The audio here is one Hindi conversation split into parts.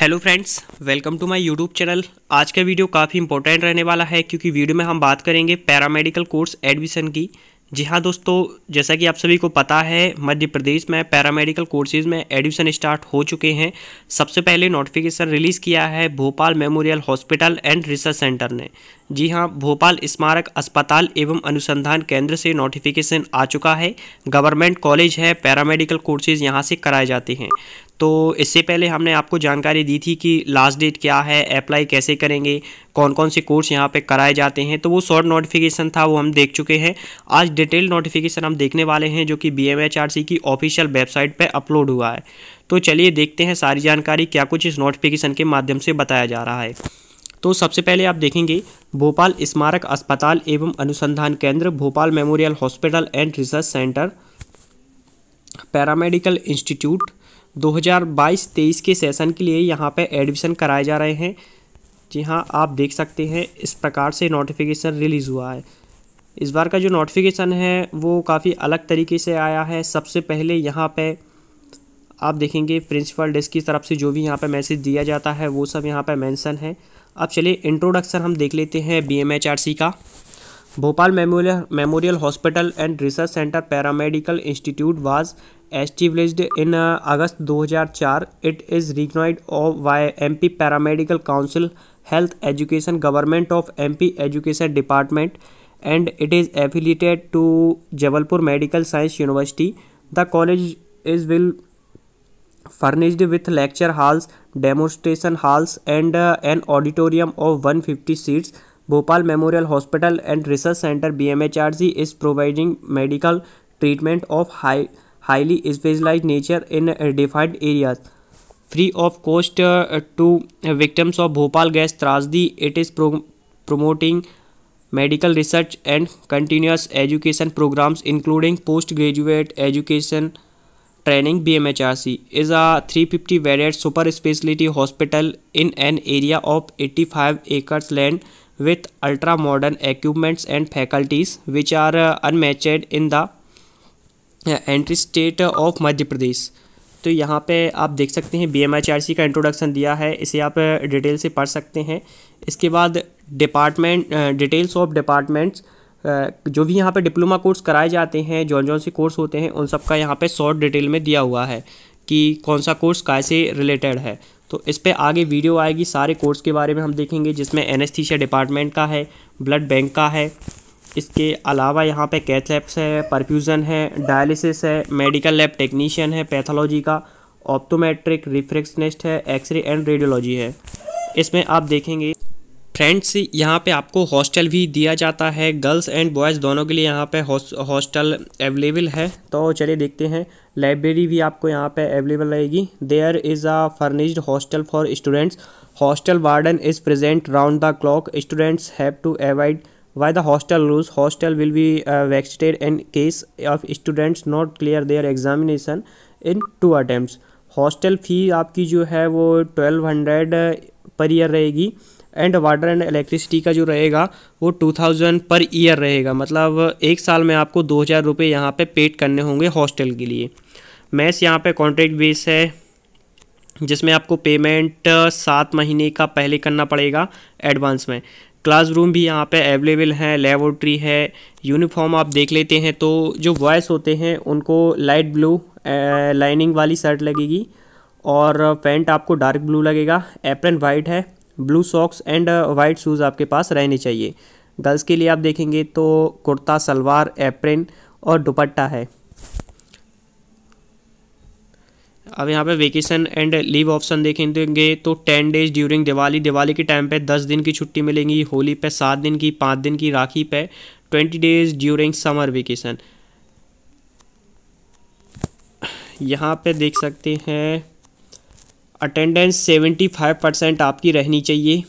Hello friends welcome to my YouTube channel आज का वीडियो काफ़ी इंपॉर्टेंट रहने वाला है क्योंकि वीडियो में हम बात करेंगे पैरामेडिकल कोर्स एडमिशन की जी हाँ दोस्तों जैसा कि आप सभी को पता है मध्य प्रदेश में पैरामेडिकल कोर्सेज में एडमिशन स्टार्ट हो चुके हैं सबसे पहले नोटिफिकेशन रिलीज़ किया है Bhopal memorial hospital and research centre ने जी हाँ भोपाल स्मारक अस्पताल एवं अनुसंधान केंद्र से नोटिफिकेशन आ चुका है गवर्नमेंट कॉलेज है पैरामेडिकल कोर्सेज यहाँ से कराए जाते हैं तो इससे पहले हमने आपको जानकारी दी थी कि लास्ट डेट क्या है अप्लाई कैसे करेंगे कौन कौन से कोर्स यहाँ पे कराए जाते हैं तो वो शॉर्ट नोटिफिकेशन था वो हम देख चुके हैं आज डिटेल नोटिफिकेशन हम देखने वाले हैं जो कि बी की ऑफिशियल वेबसाइट पर अपलोड हुआ है तो चलिए देखते हैं सारी जानकारी क्या कुछ इस नोटिफिकेशन के माध्यम से बताया जा रहा है तो सबसे पहले आप देखेंगे भोपाल स्मारक अस्पताल एवं अनुसंधान केंद्र Bhopal memorial hospital and research centre paramedical institute 2022-23 के सेशन के लिए यहाँ पे एडमिशन कराए जा रहे हैं जी हाँ आप देख सकते हैं इस प्रकार से नोटिफिकेशन रिलीज़ हुआ है इस बार का जो नोटिफिकेशन है वो काफ़ी अलग तरीके से आया है सबसे पहले यहाँ पे आप देखेंगे प्रिंसिपल डेस्क की तरफ से जो भी यहाँ पे मैसेज दिया जाता है वो सब यहाँ पे मेंशन है अब चलिए इंट्रोडक्शन हम देख लेते हैं बी का Bhopal Memorial, Hospital and Research Center Paramedical Institute was established in uh, August 2004. It is recognized by MP Paramedical Council, Health Education Government of MP Education Department and it is affiliated to Jabalpur Medical Science University. The college is will furnished with lecture halls, demonstration halls and uh, an auditorium of 150 seats. Bhopal Memorial Hospital and Research Center BMHRC is providing medical treatment of high, highly specialized nature in defined areas. Free of cost uh, to victims of Bhopal gas tragedy, it is pro promoting medical research and continuous education programs including postgraduate education training BMHRC is a 350 bedded super specialty hospital in an area of 85 acres land with ultra modern equipments and faculties which are uh, unmatched in the entry state of Madhya Pradesh तो यहाँ पे आप देख सकते हैं बी एम का इंट्रोडक्शन दिया है इसे आप डिटेल uh, से पढ़ सकते हैं इसके बाद डिपार्टमेंट डिटेल्स ऑफ डिपार्टमेंट्स जो भी यहाँ पे डिप्लोमा कोर्स कराए जाते हैं जौन जौन से कोर्स होते हैं उन सब का यहाँ पे शॉर्ट डिटेल में दिया हुआ है कि कौन सा कोर्स कैसे रिलेटेड है तो इस पर आगे वीडियो आएगी सारे कोर्स के बारे में हम देखेंगे जिसमें एनेस्थीशिया डिपार्टमेंट का है ब्लड बैंक का है इसके अलावा यहाँ पे कैथ लैब्स है परफ्यूज़न है डायलिसिस है मेडिकल लैब टेक्नीशियन है पैथोलॉजी का ऑप्टोमेट्रिक रिफ्रेक्सनिस्ट है एक्सरे एंड रेडियोलॉजी है इसमें आप देखेंगे फ्रेंड्स यहाँ पे आपको हॉस्टल भी दिया जाता है गर्ल्स एंड बॉयज़ दोनों के लिए यहाँ पे हॉस्टल अवेलेबल है तो चलिए देखते हैं लाइब्रेरी भी आपको यहाँ पे अवेलेबल रहेगी there is a furnished hostel for students hostel warden is present round the clock students have to abide by the hostel rules hostel will be vacated in case of students not clear their examination in two attempt hostel fee आपकी जो है वो ट्वेल्व हंड्रेड पर ईयर रहेगी एंड वाटर एंड इलेक्ट्रिसिटी का जो रहेगा वो टू थाउजेंड पर ईयर रहेगा मतलब एक साल में आपको दो हज़ार रुपये यहाँ पर पे पेड करने होंगे हॉस्टल के लिए मैस यहाँ पे कॉन्ट्रैक्ट बेस है जिसमें आपको पेमेंट सात महीने का पहले करना पड़ेगा एडवांस में क्लासरूम भी यहाँ पे अवेलेबल हैं लेबोरेटरी है यूनिफॉर्म आप देख लेते हैं तो जो बॉयस होते हैं उनको लाइट ब्लू लाइनिंग वाली शर्ट लगेगी और पैंट आपको डार्क ब्लू लगेगा एप्रन वाइट है blue socks and white shoes आपके पास रहने चाहिए गर्ल्स के लिए आप देखेंगे तो कुर्ता सलवार एप्रेन और दुपट्टा है अब यहाँ पे वेकेशन एंड लीव ऑप्शन देखेंगे तो ten days during Diwali Diwali के टाइम पे दस दिन की छुट्टी मिलेंगी होली पे सात दिन की पाँच दिन की राखी पे twenty days during summer vacation यहाँ पे देख सकते हैं अटेंडेंस सेवेंटी फाइव परसेंट आपकी रहनी चाहिए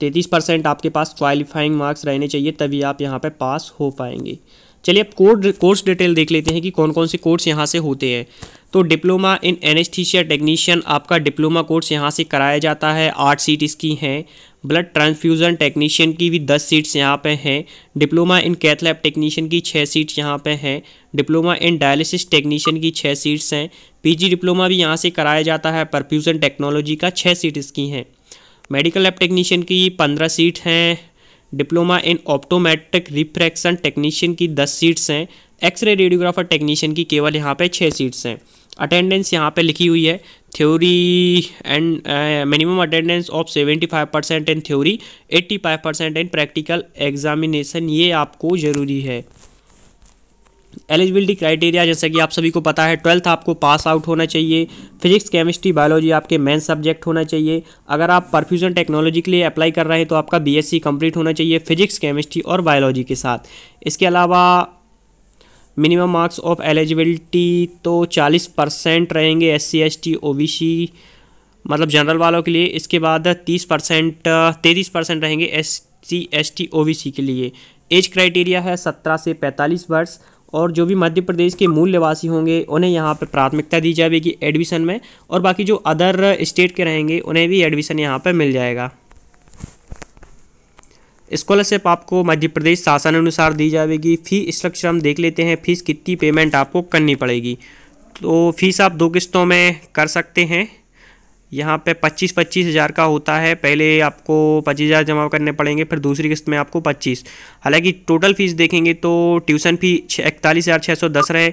तैंतीस परसेंट आपके पास क्वालिफाइंग मार्क्स रहने चाहिए तभी आप यहाँ पर पास हो पाएंगे चलिए अब कोर्स कोर्स डिटेल देख लेते हैं कि कौन कौन से कोर्स यहाँ से होते हैं तो डिप्लोमा इन एनेस्थीशिया टेक्नीशियन आपका डिप्लोमा कोर्स यहाँ से कराया जाता है आठ सीट इसकी हैं ब्लड ट्रांसफ्यूज़न टेक्नीशियन की भी दस सीट्स यहाँ पे हैं diploma in cath lab technician की छः सीट्स यहाँ पे हैं डिप्लोमा इन डायलिसिस टेक्नीशियन की छः सीट्स हैं पीजी डिप्लोमा भी यहाँ से कराया जाता है परफ्यूज़न टेक्नोलॉजी का छः सीट इसकी हैं मेडिकल लैब टेक्नीशियन की पंद्रह सीट हैं diploma in optometric refraction technician की दस सीट्स हैं एक्सरे रेडियोग्राफर टेक्नीशियन की केवल यहाँ पे छः सीट्स हैं अटेंडेंस यहाँ पे लिखी हुई है theory and minimum attendance of seventy five percent in theory eighty five percent in practical examination ये आपको ज़रूरी है एलिजिबिलिटी क्राइटेरिया जैसा कि आप सभी को पता है ट्वेल्थ आपको पास आउट होना चाहिए फिजिक्स केमिस्ट्री बायोलॉजी आपके मेन सब्जेक्ट होना चाहिए अगर आप परफ्यूजन टेक्नोलॉजी के लिए अप्लाई कर रहे हैं तो आपका बीएससी कंप्लीट होना चाहिए फिजिक्स केमिस्ट्री और बायोलॉजी के साथ इसके अलावा मिनिमम मार्क्स ऑफ एलिजिबिलिटी तो चालीस परसेंट रहेंगे S C S T O B C मतलब जनरल वालों के लिए इसके बाद तीस परसेंट तैतीस परसेंट रहेंगे S C S T O B C के लिए एज क्राइटेरिया है सत्रह से पैंतालीस वर्ष और जो भी मध्य प्रदेश के मूल निवासी होंगे उन्हें यहाँ पर प्राथमिकता दी जाएगी एडमिशन में और बाकी जो अदर स्टेट के रहेंगे उन्हें भी एडमिशन यहाँ पर मिल जाएगा स्कॉलरशिप आपको मध्य प्रदेश शासन अनुसार दी जाएगी फ़ी स्ट्रक्चर हम देख लेते हैं फीस कितनी पेमेंट आपको करनी पड़ेगी तो फीस आप दो किस्तों में कर सकते हैं यहाँ पे पच्चीस पच्चीस हज़ार का होता है पहले आपको पच्चीस हज़ार जमा करने पड़ेंगे फिर दूसरी किस्त में आपको पच्चीस हालांकि टोटल फीस देखेंगे तो ट्यूशन फ़ी इकतालीस हज़ार छः सौ दस रहे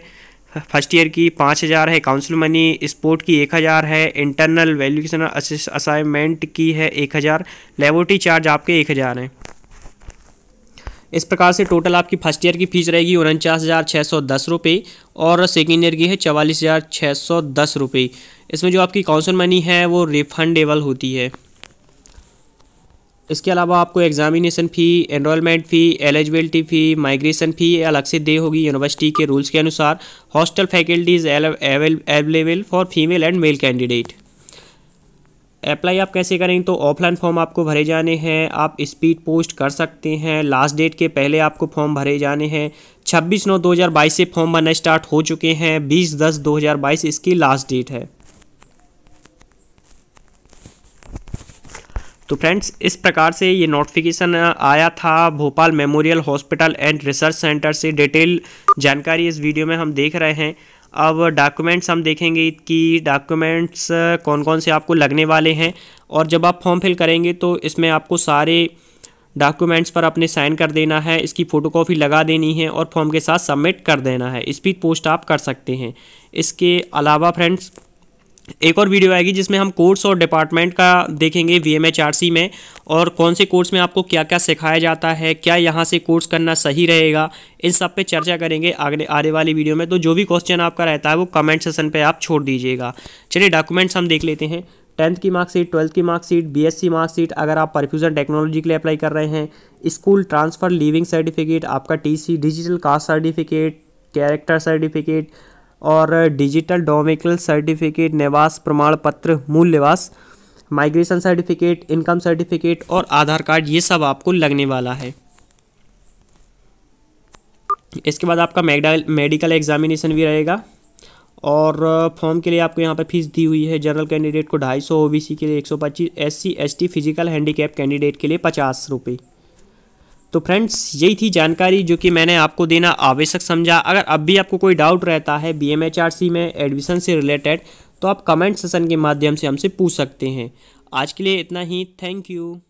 फर्स्ट ईयर की पाँच हज़ार है काउंसिल मनी स्पोर्ट की एक हज़ार है इंटरनल वैल्यूशन असाइनमेंट की है एक हज़ार लेबोरेटरी चार्ज आपके एक हज़ार हैं इस प्रकार से टोटल आपकी फर्स्ट ईयर की फ़ीस रहेगी उनचास हज़ार छः सौ दस रुपये और सेकेंड ईयर की है चवालीस हज़ार छः सौ दस रुपये इसमें जो आपकी काउंसल मनी है वो रिफंडेबल होती है इसके अलावा आपको examination fee enrolment fee eligibility fee migration fee अलग से दे होगी यूनिवर्सिटी के रूल्स के अनुसार hostel facilities available for female and male candidate apply आप कैसे करेंगे तो ऑफलाइन फॉर्म आपको भरे जाने हैं आप स्पीड पोस्ट कर सकते हैं लास्ट डेट के पहले आपको फॉर्म भरे जाने हैं 26 नौ 2022 से फॉर्म भरना स्टार्ट हो चुके हैं 20 दस 2022 इसकी लास्ट डेट है तो फ्रेंड्स इस प्रकार से ये नोटिफिकेशन आया था Bhopal memorial hospital and research centre से डिटेल जानकारी इस वीडियो में हम देख रहे हैं अब डॉक्यूमेंट्स हम देखेंगे कि डॉक्यूमेंट्स कौन कौन से आपको लगने वाले हैं और जब आप फॉर्म फिल करेंगे तो इसमें आपको सारे डॉक्यूमेंट्स पर अपने साइन कर देना है इसकी फ़ोटोकॉपी लगा देनी है और फॉर्म के साथ सबमिट कर देना है स्पीड पोस्ट आप कर सकते हैं इसके अलावा फ्रेंड्स एक और वीडियो आएगी जिसमें हम कोर्स और डिपार्टमेंट का देखेंगे वी एम में और कौन से कोर्स में आपको क्या क्या सिखाया जाता है क्या यहाँ से कोर्स करना सही रहेगा इन सब पे चर्चा करेंगे आगे आने वाली वीडियो में तो जो भी क्वेश्चन आपका रहता है वो कमेंट सेशन पे आप छोड़ दीजिएगा चलिए डॉक्यूमेंट्स हम देख लेते हैं टेंथ की मार्कशीट ट्वेल्थ की मार्कशीट बीएससी मार्कशीट अगर आप परफ्यूज़न टेक्नोलॉजी के लिए अप्लाई कर रहे हैं स्कूल ट्रांसफ़र लिविंग सर्टिफिकेट आपका टी digital caste certificate character certificate और डिजिटल डोमिकल सर्टिफिकेट निवास प्रमाण पत्र मूल निवास माइग्रेशन सर्टिफिकेट इनकम सर्टिफिकेट और आधार कार्ड ये सब आपको लगने वाला है इसके बाद आपका मेडिकल एग्जामिनेशन भी रहेगा और फॉर्म के लिए आपको यहाँ पर फीस दी हुई है जनरल कैंडिडेट को ढाई सौ ओ के लिए एक सौ पच्चीस S C physical handicap candidate के लिए पचास रुपये तो फ्रेंड्स यही थी जानकारी जो कि मैंने आपको देना आवश्यक समझा अगर अब भी आपको कोई डाउट रहता है बी में एडमिशन से रिलेटेड तो आप कमेंट सेशन के माध्यम से हमसे पूछ सकते हैं आज के लिए इतना ही थैंक यू